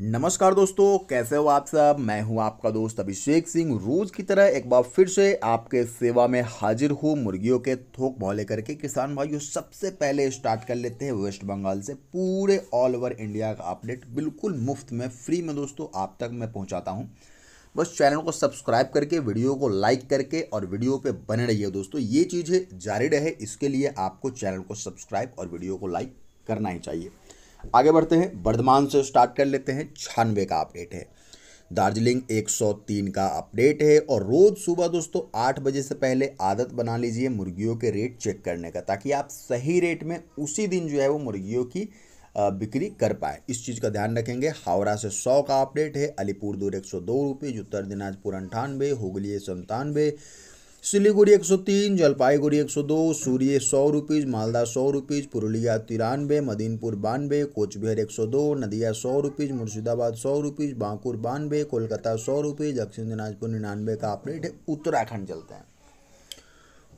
नमस्कार दोस्तों कैसे हो आप सब मैं हूं आपका दोस्त अभिषेक सिंह रोज की तरह एक बार फिर से आपके सेवा में हाजिर हूं मुर्गियों के थोक भाव लेकर के किसान भाइयों सबसे पहले स्टार्ट कर लेते हैं वेस्ट बंगाल से पूरे ऑल ओवर इंडिया का अपडेट बिल्कुल मुफ्त में फ्री में दोस्तों आप तक मैं पहुँचाता हूँ बस चैनल को सब्सक्राइब करके वीडियो को लाइक करके और वीडियो पर बने रहिए दोस्तों ये चीज़ें जारी रहे इसके लिए आपको चैनल को सब्सक्राइब और वीडियो को लाइक करना ही चाहिए आगे बढ़ते हैं वर्धमान से स्टार्ट कर लेते हैं छियानवे का अपडेट है दार्जिलिंग 103 का अपडेट है और रोज़ सुबह दोस्तों आठ बजे से पहले आदत बना लीजिए मुर्गियों के रेट चेक करने का ताकि आप सही रेट में उसी दिन जो है वो मुर्गियों की बिक्री कर पाए इस चीज़ का ध्यान रखेंगे हावड़ा से सौ का अपडेट है अलीपुर दूर एक सौ दो रुपये उत्तर दिनाजपुर अंठानवे हुगली संतानवे सिलीगुड़ी 103, जलपाईगुड़ी 102, सूर्य सौ रुपीज़ मालदा सौ रुपीज़ पुरुलिया तिरानवे मदीनपुर बानवे कोचबिहार 102, नदिया सौ रुपीज़ मुर्शिदाबाद सौ रुपीज़ बांकुर बानवे कोलकाता सौ रुपीज़ दक्षिण दिनाजपुर निन्यानवे का अपडेट है उत्तराखंड चलते हैं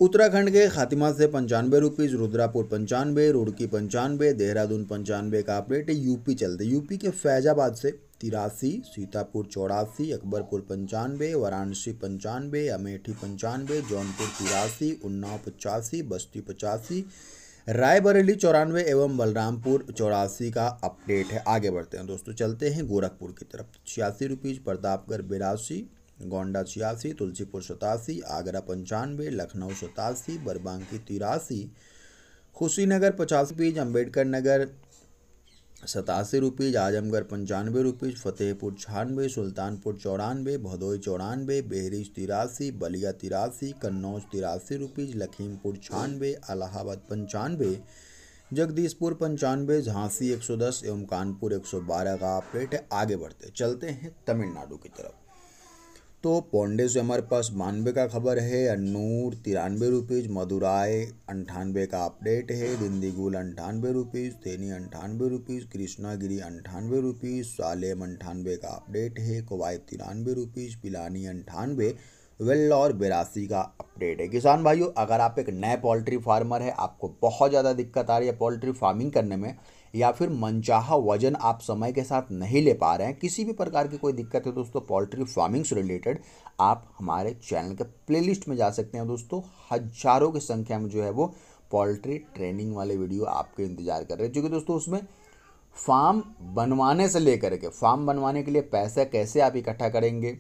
उत्तराखंड के खातिमा से पंचानवे रुपीज़ रुद्रापुर पंचानवे रुड़की पंचानवे देहरादून पंचानवे का अपडेट है यूपी चलते यूपी के फैजाबाद से तिरासी सीतापुर चौरासी अकबरपुर पंचानवे वाराणसी पंचानवे अमेठी पंचानवे जौनपुर तिरासी उन्नाव पचासी बस्ती पचासी रायबरेली चौरानवे एवं बलरामपुर चौरासी का अपडेट है आगे बढ़ते हैं दोस्तों चलते हैं गोरखपुर की तरफ छियासी रुपीज़ प्रतापगढ़ बिरासी गोंडा छियासी तुलसीपुर सतासी आगरा पंचानवे लखनऊ सतासी बरबांकी तिरासी खुशीनगर पचास रुपीज अम्बेडकर नगर सतासी रुपीज़ आजमगढ़ पंचानवे रुपीज़ फतेहपुर छियानवे सुल्तानपुर चौरानवे भदोई चौरानवे बेहरीज तिरासी बलिया तिरासी कन्नौज तिरासी रुपीज़ लखीमपुर छियानवे अलाहाबाद पंचानवे जगदीशपुर पंचानवे झांसी 110 एवं कानपुर 112 का अपडेट है आगे बढ़ते चलते हैं तमिलनाडु की तरफ तो पौंडे से हमारे पास बानवे का खबर है अनूर तिरानवे रुपीज़ मदुराई अंठानवे का अपडेट है दिंदीगुल अंठानवे रुपीज़ थेनी अंठानवे रुपीज़ कृष्णागिरी अंठानवे रुपीज़ सालेम अंठानवे का अपडेट है कवायद तिरानवे रुपीज़ पिलानी अंठानवे वेल और बेरासी का अपडेट है किसान भाइयों अगर आप एक नए पोल्ट्री फार्मर है आपको बहुत ज़्यादा दिक्कत आ रही है पोल्ट्री फार्मिंग करने में या फिर मनचाहा वजन आप समय के साथ नहीं ले पा रहे हैं किसी भी प्रकार की कोई दिक्कत है दोस्तों पोल्ट्री फार्मिंग से रिलेटेड आप हमारे चैनल के प्लेलिस्ट में जा सकते हैं दोस्तों हजारों की संख्या में जो है वो पोल्ट्री ट्रेनिंग वाले वीडियो आपके इंतजार कर रहे हैं चूँकि दोस्तों उसमें फार्म बनवाने से लेकर के फार्म बनवाने के लिए पैसा कैसे आप इकट्ठा करेंगे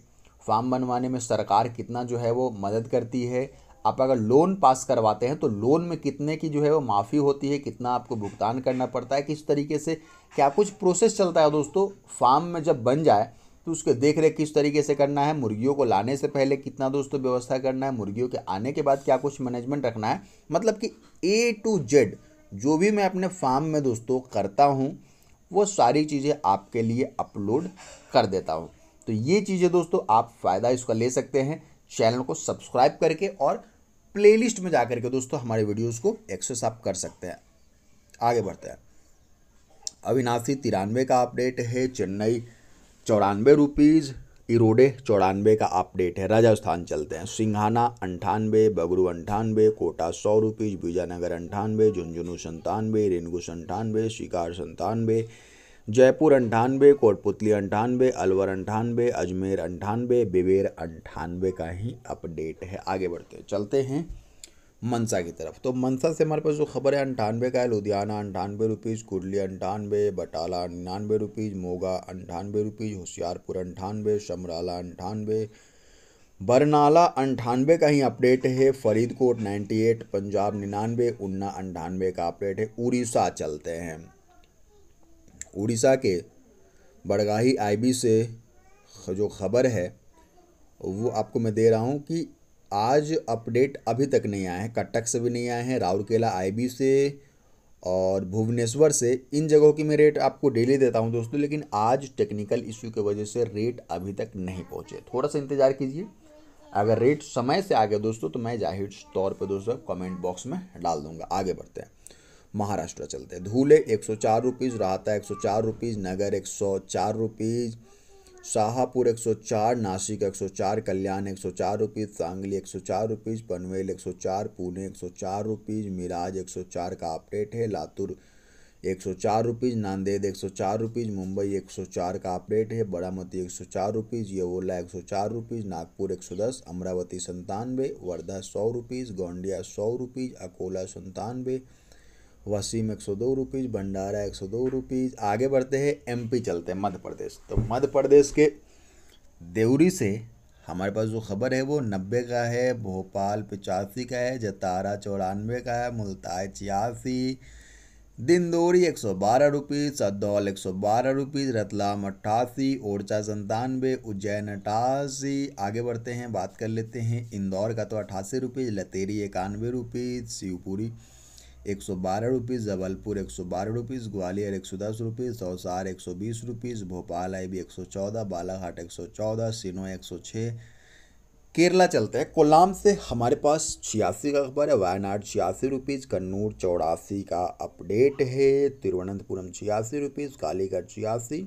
फार्म बनवाने में सरकार कितना जो है वो मदद करती है आप अगर लोन पास करवाते हैं तो लोन में कितने की जो है वो माफ़ी होती है कितना आपको भुगतान करना पड़ता है किस तरीके से क्या कुछ प्रोसेस चलता है दोस्तों फार्म में जब बन जाए तो उसके देख रेख किस तरीके से करना है मुर्गियों को लाने से पहले कितना दोस्तों व्यवस्था करना है मुर्गियों के आने के बाद क्या कुछ मैनेजमेंट रखना है मतलब कि ए टू जेड जो भी मैं अपने फार्म में दोस्तों करता हूँ वो सारी चीज़ें आपके लिए अपलोड कर देता हूँ तो ये चीज़ें दोस्तों आप फ़ायदा इसका ले सकते हैं चैनल को सब्सक्राइब करके और प्लेलिस्ट में जाकर के दोस्तों हमारे वीडियोस को एक्सेस आप कर सकते हैं आगे बढ़ते हैं अविनाशी तिरानवे का अपडेट है चेन्नई चौरानवे रुपीज़ इरोडे चौरानवे का अपडेट है राजस्थान चलते हैं सिंघाना अंठानवे बगरू अंठानवे कोटा सौ रुपीज़ बीजानगर अंठानवे झुंझुनू संतानवे रेनगू संतानवे शिकार संतानवे जयपुर अंठानवे कोटपुतली अंठानवे अलवर अंठानवे अजमेर अंठानवे बिबेर अंठानवे का ही अपडेट है आगे बढ़ते हैं चलते हैं मनसा की तरफ तो मनसा से हमारे पास जो खबर है अंठानवे का है लुधियाना अंठानवे रुपीज़ कुडली अंठानवे बटाला निन्यानवे रुपीज़ मोगा अंठानवे रुपीज़ होशियारपुर अंठानवे शमराला अंठानवे बरनाला अंठानवे का ही अपडेट है फरीदकोट एट पंजाब निन्यानवे उन्ना अंठानवे का अपडेट है उड़ीसा चलते हैं उड़ीसा के बड़गाही आईबी से जो खबर है वो आपको मैं दे रहा हूँ कि आज अपडेट अभी तक नहीं आया है कटक से भी नहीं आए हैं राउरकेला आईबी से और भुवनेश्वर से इन जगहों की मैं रेट आपको डेली देता हूं दोस्तों लेकिन आज टेक्निकल इश्यू की वजह से रेट अभी तक नहीं पहुंचे थोड़ा सा इंतज़ार कीजिए अगर रेट समय से आ गया दोस्तों तो मैं जाहिर तौर पे दोस्तों कमेंट बॉक्स में डाल दूंगा आगे बढ़ते हैं महाराष्ट्र चलते हैं धूले एक सौ चार रुपीज़ राहता एक सौ चार रुपीज़ नगर एक सौ चार रुपीज़ शाहपुर एक सौ चार नासिक एक सौ चार कल्याण एक सौ चार रुपीज़ सांगली एक सौ चार रुपीज़ पनवेल एक सौ चार पुणे एक सौ चार रुपीज़ मिराज एक सौ चार का अपडेट है लातूर एक सौ चार रुपीज़ नांदेद एक सौ चार रुपीज़ मुंबई एक सौ चार का अपडेट है बारामती एक सौ चार रुपीज़ यवोला एक सौ चार रुपीज़ नागपुर एक सौ दस अमरावती संतानवे वर्धा सौ रुपीज़ गोंडिया सौ रुपीज़ अकोला संतानवे वसीम एक सौ दो रुपीज़ भंडारा एक सौ दो रुपीज़ आगे बढ़ते हैं एमपी चलते हैं मध्य प्रदेश तो मध्य प्रदेश के देवरी से हमारे पास जो खबर है वो नब्बे का है भोपाल पचासी का है जतारा चौरानवे का है मुल्तान छियासी दिंदोरी एक सौ बारह रुपीज़ सदौल एक सौ बारह रुपीज़ रतलाम अट्ठासी ओरछा संतानवे उज्जैन अट्ठासी आगे बढ़ते हैं बात कर लेते हैं इंदौर का तो अट्ठासी रुपीज़ लतेरी इक्यानवे रुपीज़ शिवपुरी एक सौ बारह रुपीज़ जबलपुर एक सौ बारह रुपीज़ ग्वालियर एक सौ दस रुपीज़ सौसार एक सौ बीस रुपीज़ भोपाल आई बी एक सौ चौदह बालाघाट एक सौ चौदह सिनो एक सौ छः केरला चलते हैं कोलाम से हमारे पास छियासी का अखबार है वायनाड छियासी रुपीज़ कन्नूर चौरासी का अपडेट है तिरुवनंतपुरम छियासी रुपीज़ कालीगढ़ छियासी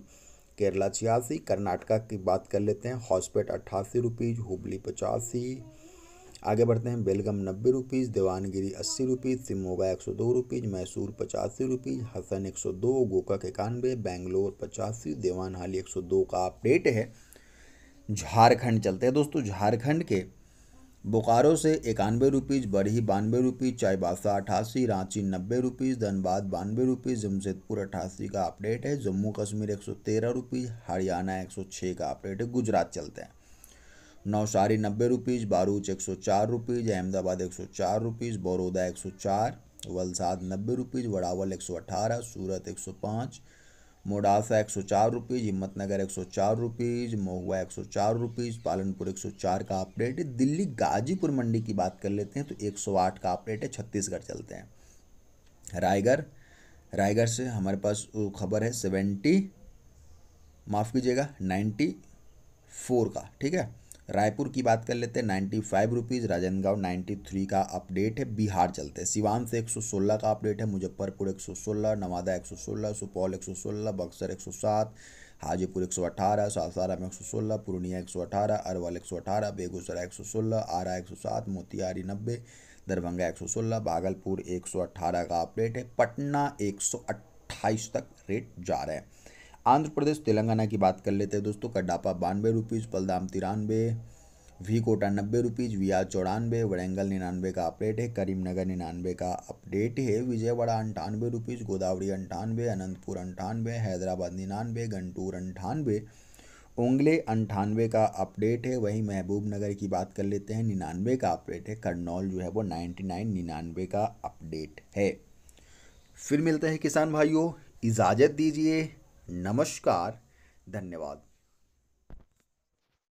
केरला छियासी कर्नाटका की बात कर लेते हैं हॉस्पेट अट्ठासी रुपीज़ हुबली पचासी आगे बढ़ते हैं बेलगम नब्बे रुपीज़ देवानगिरी अस्सी रुपीज़ सिमोगा एक सौ दो रुपीज़ मैसूर पचासी रुपीज़ हसन एक सौ दो गोका इक्यानवे बेंगलोर पचासी देवानहाली एक सौ दो का अपडेट है झारखंड चलते हैं दोस्तों झारखंड के बोकारो से इक्यानवे रुपीज़ बरही बानवे रुपीज़ चाईबासा अठासी रांची नब्बे रुपीज़ धनबाद बानवे रुपीज़ जमशेदपुर अठासी का अपडेट है जम्मू कश्मीर एक सौ तेरह रुपीज़ हरियाणा एक सौ छः का अपडेट है गुजरात चलते हैं नवसारी नब्बे रुपीज़ बारूच एक सौ चार रुपीज़ अहमदाबाद एक सौ चार रुपीज़ बड़ौदा एक सौ चार वलसाद नब्बे रुपीज़ वड़ावल एक सौ अठारह सूरत एक सौ पाँच मोडासा एक सौ चार रुपीज़ हिम्मतनगर एक सौ चार रुपीज़ महुआ एक सौ चार रुपीज़ पालनपुर एक सौ चार का अपडेट है दिल्ली गाजीपुर मंडी की बात कर लेते हैं तो एक सौ आठ का आप है छत्तीसगढ़ चलते हैं रायगढ़ रायगढ़ से हमारे पास खबर है सेवेंटी माफ़ कीजिएगा नाइन्टी फोर का ठीक है रायपुर की बात कर लेते हैं ninety five rupees Rajnandgaon ninety three का अपडेट है बिहार चलते हैं सिवान से एक सौ सोलह का अपडेट है मुजफ्फरपुर एक सौ सोलह नवादा एक सौ सोलह सुपौल एक सौ सोलह बक्सर एक सौ सात हाजीपुर एक सौ अठारह सासाराम में एक सौ सोलह पूर्णिया एक सौ अठारह अरवल एक सौ अठारह बेगूसराय एक सौ सोलह आरा एक सौ सात मोतिहारी नब्बे दरभंगा एक सौ सोलह भागलपुर एक सौ अठारह का अपडेट है पटना एक सौ अट्ठाईस तक रेट जा रहा है आंध्र प्रदेश तेलंगाना की बात कर लेते हैं दोस्तों कडापा बानवे रुपीज़ पलदाम तिरानवे वी कोटा नब्बे रुपीज़ विया चौरानवे वड़ेंगल निन्यानवे का अपडेट है करीमनगर निन्यानवे का अपडेट है विजयवाड़ा अंठानवे रुपीज़ गोदावरी अंठानवे अनंतपुर अंठानवे हैदराबाद निन्यानवे गंटूर अंठानवे उंगले अंठानवे का अपडेट है वहीं महबूब नगर की बात कर लेते हैं निन्यानवे का अपडेट है करनौल जो है वो नाइन्टी नाइन निन्यानवे का अपडेट है फिर मिलते हैं किसान भाइयों इजाज़त दीजिए नमस्कार धन्यवाद